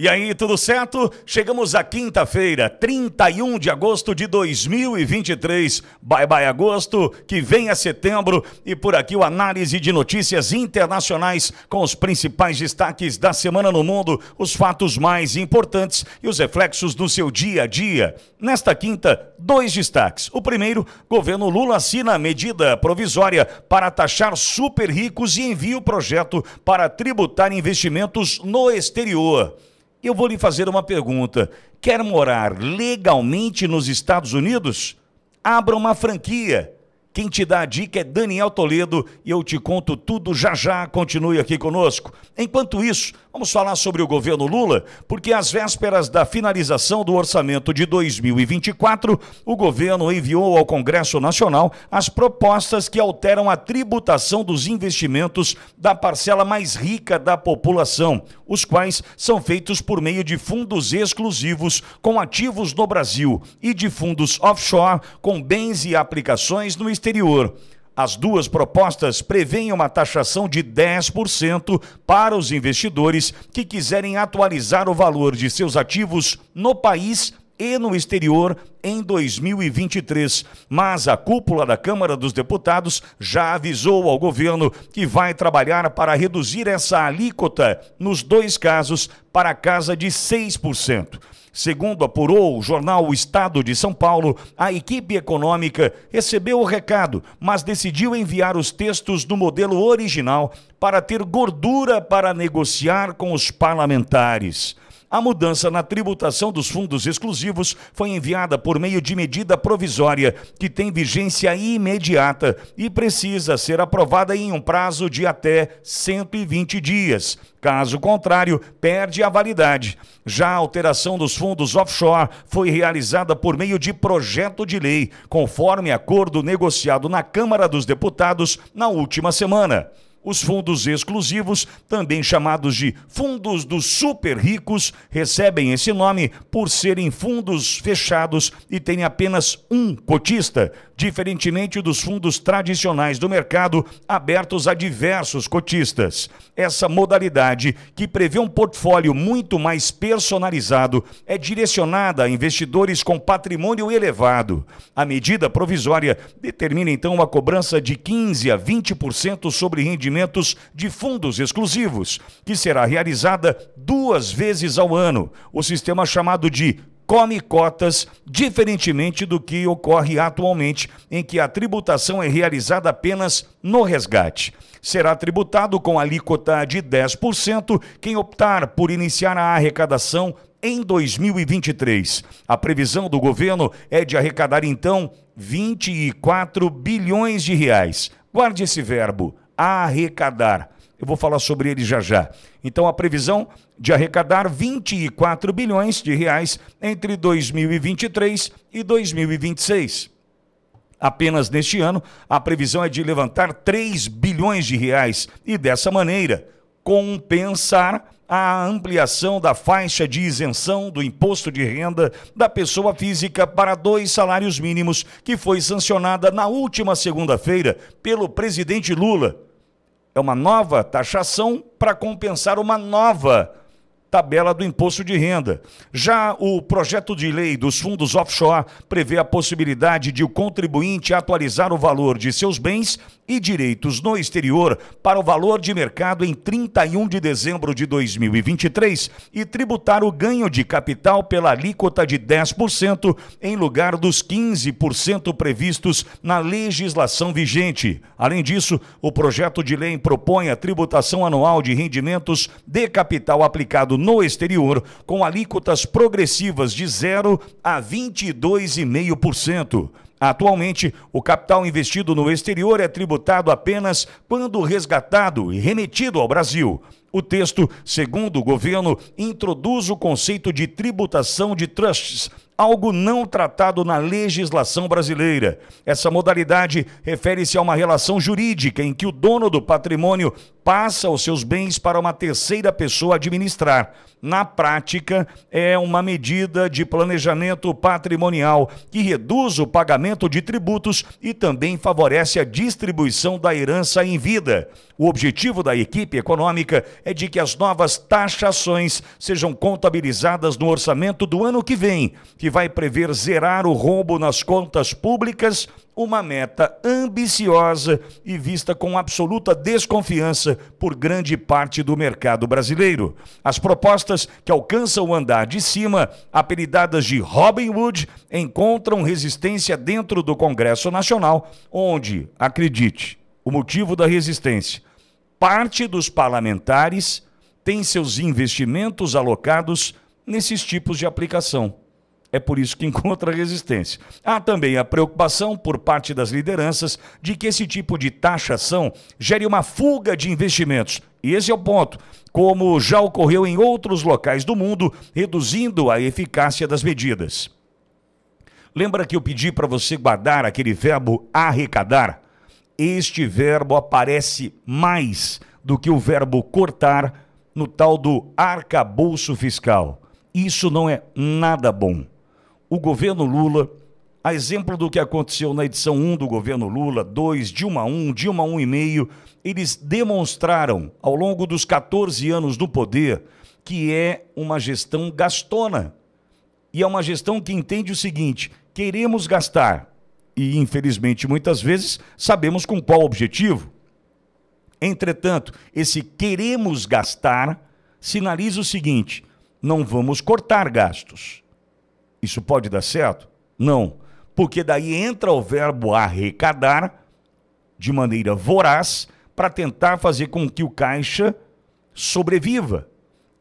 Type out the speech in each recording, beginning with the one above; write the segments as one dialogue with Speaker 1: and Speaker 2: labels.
Speaker 1: E aí, tudo certo? Chegamos à quinta-feira, 31 de agosto de 2023. Bye bye agosto, que vem a setembro e por aqui o análise de notícias internacionais com os principais destaques da semana no mundo, os fatos mais importantes e os reflexos do seu dia a dia. Nesta quinta, dois destaques. O primeiro, governo Lula assina medida provisória para taxar super ricos e envia o projeto para tributar investimentos no exterior. Eu vou lhe fazer uma pergunta. Quer morar legalmente nos Estados Unidos? Abra uma franquia. Quem te dá a dica é Daniel Toledo e eu te conto tudo já já. Continue aqui conosco. Enquanto isso, Vamos falar sobre o governo Lula, porque às vésperas da finalização do orçamento de 2024, o governo enviou ao Congresso Nacional as propostas que alteram a tributação dos investimentos da parcela mais rica da população, os quais são feitos por meio de fundos exclusivos com ativos no Brasil e de fundos offshore com bens e aplicações no exterior. As duas propostas prevêem uma taxação de 10% para os investidores que quiserem atualizar o valor de seus ativos no país e no exterior em 2023. Mas a cúpula da Câmara dos Deputados já avisou ao governo que vai trabalhar para reduzir essa alíquota, nos dois casos, para a casa de 6%. Segundo apurou o jornal O Estado de São Paulo, a equipe econômica recebeu o recado, mas decidiu enviar os textos do modelo original para ter gordura para negociar com os parlamentares. A mudança na tributação dos fundos exclusivos foi enviada por meio de medida provisória, que tem vigência imediata e precisa ser aprovada em um prazo de até 120 dias. Caso contrário, perde a validade. Já a alteração dos fundos offshore foi realizada por meio de projeto de lei, conforme acordo negociado na Câmara dos Deputados na última semana. Os fundos exclusivos, também chamados de fundos dos super ricos, recebem esse nome por serem fundos fechados e têm apenas um cotista, diferentemente dos fundos tradicionais do mercado abertos a diversos cotistas. Essa modalidade, que prevê um portfólio muito mais personalizado, é direcionada a investidores com patrimônio elevado. A medida provisória determina então uma cobrança de 15 a 20% sobre rendimento de fundos exclusivos, que será realizada duas vezes ao ano. O sistema chamado de come cotas, diferentemente do que ocorre atualmente, em que a tributação é realizada apenas no resgate. Será tributado com alíquota de 10% quem optar por iniciar a arrecadação em 2023. A previsão do governo é de arrecadar então 24 bilhões de reais. Guarde esse verbo, arrecadar. Eu vou falar sobre ele já já. Então a previsão de arrecadar 24 bilhões de reais entre 2023 e 2026. Apenas neste ano, a previsão é de levantar 3 bilhões de reais e dessa maneira compensar a ampliação da faixa de isenção do imposto de renda da pessoa física para dois salários mínimos que foi sancionada na última segunda-feira pelo presidente Lula é uma nova taxação para compensar uma nova tabela do imposto de renda. Já o projeto de lei dos fundos offshore prevê a possibilidade de o contribuinte atualizar o valor de seus bens e direitos no exterior para o valor de mercado em 31 de dezembro de 2023 e tributar o ganho de capital pela alíquota de 10% em lugar dos 15% previstos na legislação vigente. Além disso, o projeto de lei propõe a tributação anual de rendimentos de capital aplicado no exterior, com alíquotas progressivas de 0 a 22,5%. Atualmente, o capital investido no exterior é tributado apenas quando resgatado e remetido ao Brasil. O texto, segundo o governo, introduz o conceito de tributação de trusts, algo não tratado na legislação brasileira. Essa modalidade refere-se a uma relação jurídica em que o dono do patrimônio passa os seus bens para uma terceira pessoa administrar. Na prática, é uma medida de planejamento patrimonial que reduz o pagamento de tributos e também favorece a distribuição da herança em vida. O objetivo da equipe econômica é de que as novas taxações sejam contabilizadas no orçamento do ano que vem, que vai prever zerar o rombo nas contas públicas, uma meta ambiciosa e vista com absoluta desconfiança por grande parte do mercado brasileiro. As propostas que alcançam o andar de cima, apelidadas de Robin Hood, encontram resistência dentro do Congresso Nacional, onde, acredite, o motivo da resistência parte dos parlamentares tem seus investimentos alocados nesses tipos de aplicação. É por isso que encontra resistência. Há também a preocupação por parte das lideranças de que esse tipo de taxação gere uma fuga de investimentos. E esse é o ponto, como já ocorreu em outros locais do mundo, reduzindo a eficácia das medidas. Lembra que eu pedi para você guardar aquele verbo arrecadar? Este verbo aparece mais do que o verbo cortar no tal do arcabouço fiscal. Isso não é nada bom. O governo Lula, a exemplo do que aconteceu na edição 1 do governo Lula, 2, Dilma 1, Dilma 1,5, eles demonstraram ao longo dos 14 anos do poder que é uma gestão gastona. E é uma gestão que entende o seguinte: queremos gastar, e infelizmente muitas vezes sabemos com qual objetivo. Entretanto, esse queremos gastar sinaliza o seguinte: não vamos cortar gastos. Isso pode dar certo? Não, porque daí entra o verbo arrecadar de maneira voraz para tentar fazer com que o caixa sobreviva.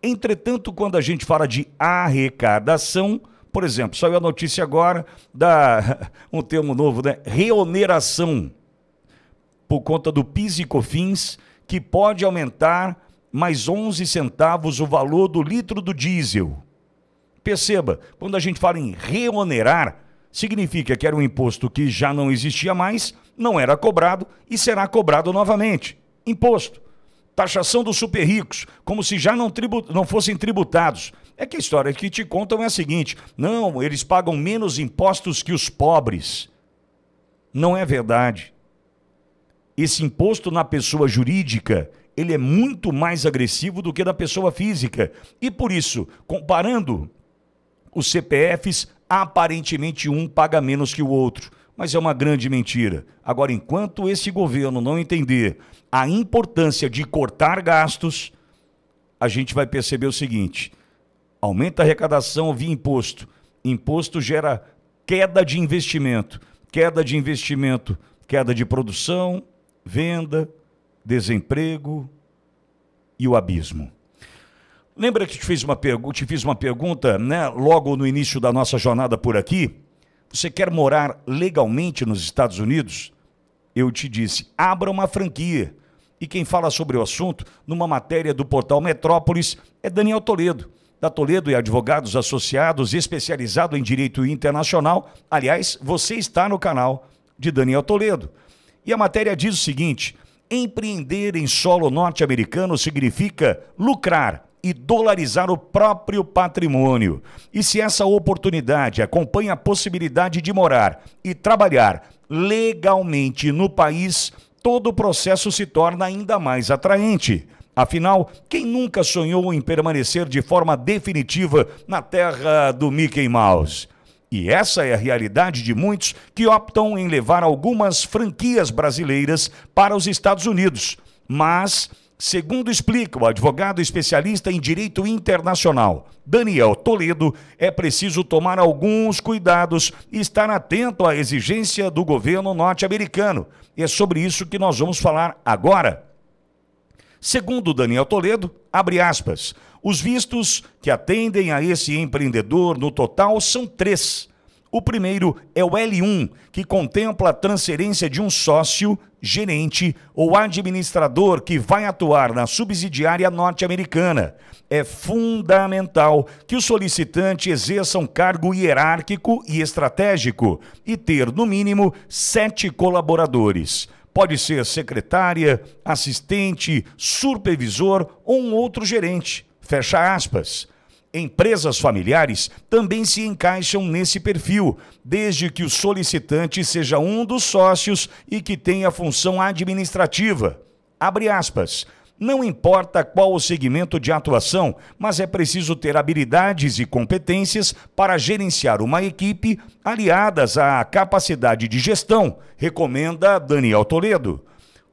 Speaker 1: Entretanto, quando a gente fala de arrecadação, por exemplo, saiu a notícia agora da um termo novo, né? Reoneração por conta do PIS e COFINS, que pode aumentar mais 11 centavos o valor do litro do diesel. Perceba, quando a gente fala em reonerar, significa que era um imposto que já não existia mais, não era cobrado e será cobrado novamente. Imposto. Taxação dos super ricos, como se já não, tribu não fossem tributados. É que a história que te contam é a seguinte: não, eles pagam menos impostos que os pobres. Não é verdade. Esse imposto na pessoa jurídica, ele é muito mais agressivo do que da pessoa física. E por isso, comparando os CPFs, aparentemente um paga menos que o outro. Mas é uma grande mentira. Agora, enquanto esse governo não entender a importância de cortar gastos, a gente vai perceber o seguinte: Aumenta a arrecadação via imposto. Imposto gera queda de investimento. Queda de investimento, queda de produção, venda, desemprego e o abismo. Lembra que te fiz uma, te fiz uma pergunta né, logo no início da nossa jornada por aqui? Você quer morar legalmente nos Estados Unidos? Eu te disse, abra uma franquia. E quem fala sobre o assunto, numa matéria do portal Metrópolis, é Daniel Toledo da Toledo e Advogados Associados, especializado em direito internacional. Aliás, você está no canal de Daniel Toledo. E a matéria diz o seguinte: empreender em solo norte-americano significa lucrar e dolarizar o próprio patrimônio. E se essa oportunidade acompanha a possibilidade de morar e trabalhar legalmente no país, todo o processo se torna ainda mais atraente. Afinal, quem nunca sonhou em permanecer de forma definitiva na terra do Mickey Mouse? E essa é a realidade de muitos que optam em levar algumas franquias brasileiras para os Estados Unidos. Mas, segundo explica o advogado especialista em direito internacional, Daniel Toledo, é preciso tomar alguns cuidados e estar atento à exigência do governo norte-americano. E é sobre isso que nós vamos falar agora Segundo Daniel Toledo, abre aspas, os vistos que atendem a esse empreendedor no total são três. O primeiro é o L1, que contempla a transferência de um sócio, gerente ou administrador que vai atuar na subsidiária norte-americana. É fundamental que o solicitante exerça um cargo hierárquico e estratégico e ter, no mínimo, sete colaboradores pode ser secretária, assistente, supervisor ou um outro gerente. Fecha aspas. Empresas familiares também se encaixam nesse perfil, desde que o solicitante seja um dos sócios e que tenha função administrativa. Abre aspas. Não importa qual o segmento de atuação, mas é preciso ter habilidades e competências para gerenciar uma equipe aliadas à capacidade de gestão, recomenda Daniel Toledo.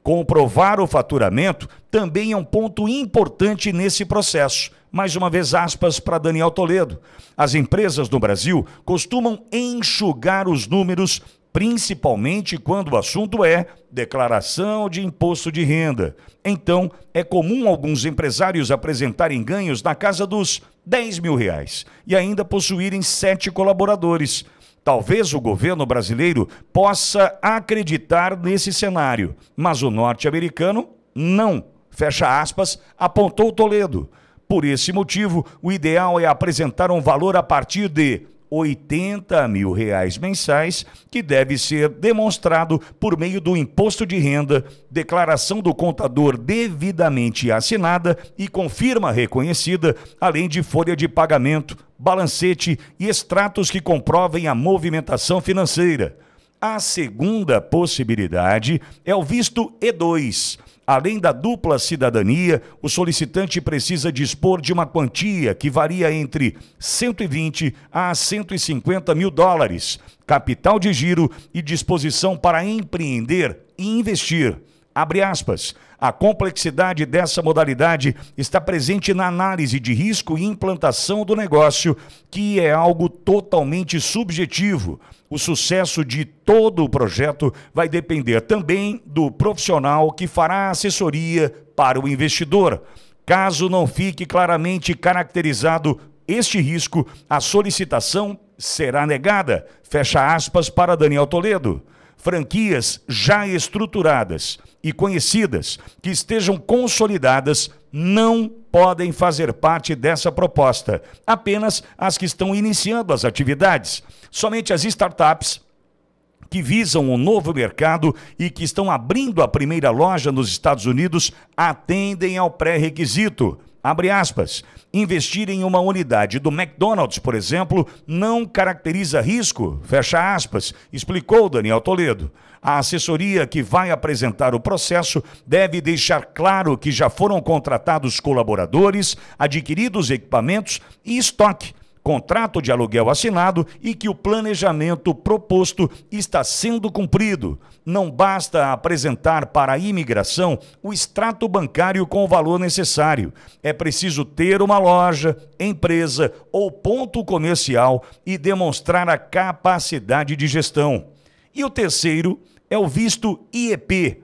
Speaker 1: Comprovar o faturamento também é um ponto importante nesse processo. Mais uma vez, aspas para Daniel Toledo. As empresas no Brasil costumam enxugar os números principalmente quando o assunto é declaração de imposto de renda. Então, é comum alguns empresários apresentarem ganhos na casa dos 10 mil reais e ainda possuírem sete colaboradores. Talvez o governo brasileiro possa acreditar nesse cenário, mas o norte-americano não. Fecha aspas, apontou Toledo. Por esse motivo, o ideal é apresentar um valor a partir de 80 mil reais mensais, que deve ser demonstrado por meio do imposto de renda, declaração do contador devidamente assinada e com firma reconhecida, além de folha de pagamento, balancete e extratos que comprovem a movimentação financeira. A segunda possibilidade é o visto E2 Além da dupla cidadania, o solicitante precisa dispor de uma quantia que varia entre 120 a 150 mil dólares, capital de giro e disposição para empreender e investir. Abre aspas a complexidade dessa modalidade está presente na análise de risco e implantação do negócio, que é algo totalmente subjetivo. O sucesso de todo o projeto vai depender também do profissional que fará assessoria para o investidor. Caso não fique claramente caracterizado este risco, a solicitação será negada. Fecha aspas para Daniel Toledo franquias já estruturadas e conhecidas que estejam consolidadas não podem fazer parte dessa proposta, apenas as que estão iniciando as atividades. Somente as startups que visam um novo mercado e que estão abrindo a primeira loja nos Estados Unidos atendem ao pré-requisito. Abre aspas. Investir em uma unidade do McDonald's, por exemplo, não caracteriza risco, fecha aspas, explicou Daniel Toledo. A assessoria que vai apresentar o processo deve deixar claro que já foram contratados colaboradores, adquiridos equipamentos e estoque contrato de aluguel assinado e que o planejamento proposto está sendo cumprido. Não basta apresentar para a imigração o extrato bancário com o valor necessário. É preciso ter uma loja, empresa ou ponto comercial e demonstrar a capacidade de gestão. E o terceiro é o visto IEP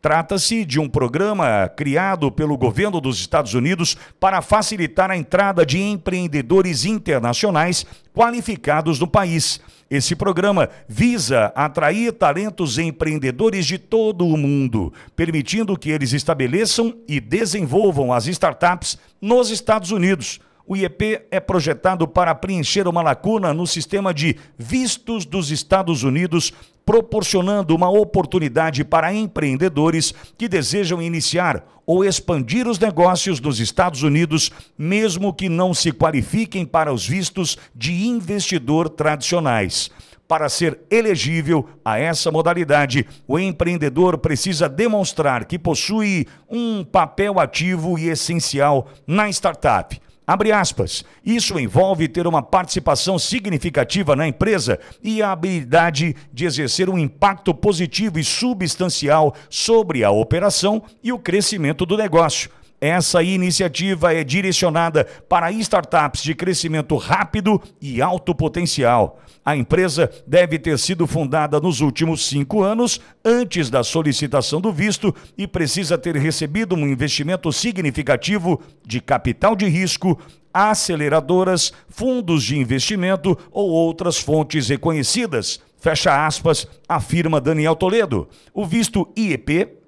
Speaker 1: Trata-se de um programa criado pelo governo dos Estados Unidos para facilitar a entrada de empreendedores internacionais qualificados no país. Esse programa visa atrair talentos empreendedores de todo o mundo, permitindo que eles estabeleçam e desenvolvam as startups nos Estados Unidos o IEP é projetado para preencher uma lacuna no sistema de vistos dos Estados Unidos, proporcionando uma oportunidade para empreendedores que desejam iniciar ou expandir os negócios nos Estados Unidos, mesmo que não se qualifiquem para os vistos de investidor tradicionais. Para ser elegível a essa modalidade, o empreendedor precisa demonstrar que possui um papel ativo e essencial na startup Abre aspas. Isso envolve ter uma participação significativa na empresa e a habilidade de exercer um impacto positivo e substancial sobre a operação e o crescimento do negócio essa iniciativa é direcionada para startups de crescimento rápido e alto potencial. A empresa deve ter sido fundada nos últimos cinco anos, antes da solicitação do visto, e precisa ter recebido um investimento significativo de capital de risco, aceleradoras, fundos de investimento ou outras fontes reconhecidas. Fecha aspas, afirma Daniel Toledo. O visto IEP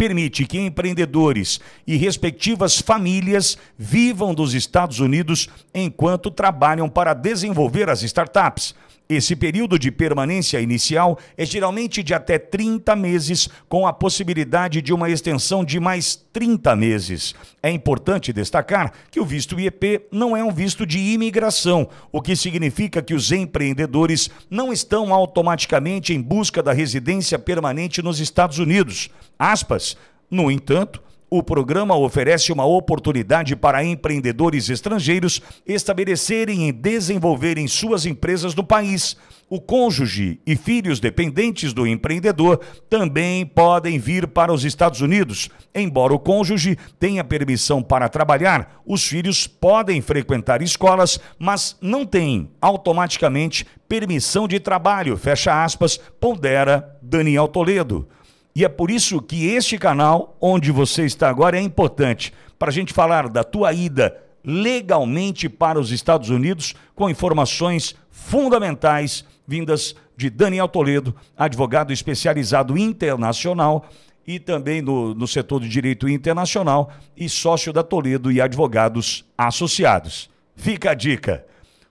Speaker 1: permite que empreendedores e respectivas famílias vivam dos Estados Unidos enquanto trabalham para desenvolver as startups. Esse período de permanência inicial é geralmente de até 30 meses, com a possibilidade de uma extensão de mais 30 meses. É importante destacar que o visto IEP não é um visto de imigração, o que significa que os empreendedores não estão automaticamente em busca da residência permanente nos Estados Unidos. Aspas. No entanto, o programa oferece uma oportunidade para empreendedores estrangeiros estabelecerem e desenvolverem suas empresas no país. O cônjuge e filhos dependentes do empreendedor também podem vir para os Estados Unidos. Embora o cônjuge tenha permissão para trabalhar, os filhos podem frequentar escolas, mas não têm automaticamente permissão de trabalho. Fecha aspas, pondera Daniel Toledo. E é por isso que este canal, onde você está agora, é importante para a gente falar da tua ida legalmente para os Estados Unidos com informações fundamentais vindas de Daniel Toledo, advogado especializado internacional e também no, no setor de direito internacional e sócio da Toledo e advogados associados. Fica a dica.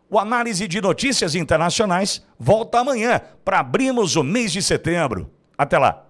Speaker 1: O análise de notícias internacionais volta amanhã para abrirmos o mês de setembro. Até lá.